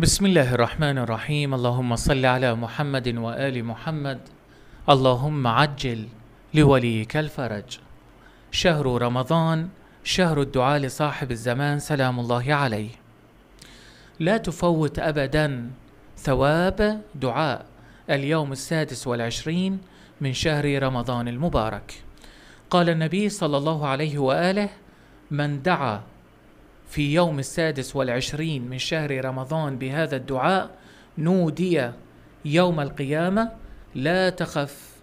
بسم الله الرحمن الرحيم اللهم صل على محمد وآل محمد اللهم عجل لوليك الفرج شهر رمضان شهر الدعاء لصاحب الزمان سلام الله عليه لا تفوت أبدا ثواب دعاء اليوم السادس والعشرين من شهر رمضان المبارك قال النبي صلى الله عليه وآله من دعا في يوم السادس والعشرين من شهر رمضان بهذا الدعاء نودي يوم القيامة لا تخف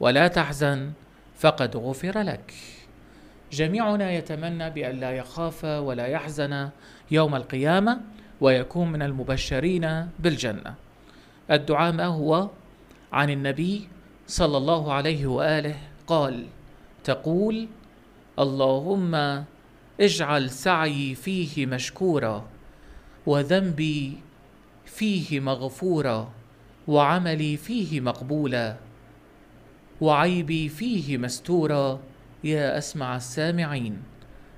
ولا تحزن فقد غفر لك جميعنا يتمنى بأن لا يخاف ولا يحزن يوم القيامة ويكون من المبشرين بالجنة الدعاء ما هو عن النبي صلى الله عليه وآله قال تقول اللهم اجعل سعي فيه مشكورا وذنبي فيه مغفورا وعملي فيه مقبولا وعيبي فيه مستورا يا اسمع السامعين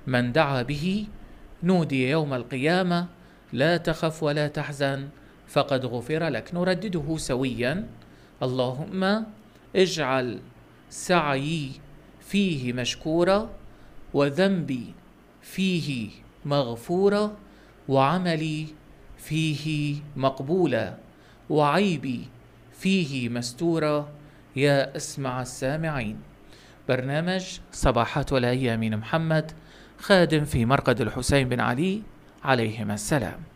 من دعا به نودي يوم القيامه لا تخف ولا تحزن فقد غفر لك نردده سويا اللهم اجعل سعيي فيه مشكورا وذنبي فيه مغفورة وعملي فيه مقبولة وعيبي فيه مستورة يا أسمع السامعين برنامج صباحات الأيام من محمد خادم في مرقد الحسين بن علي عليهما السلام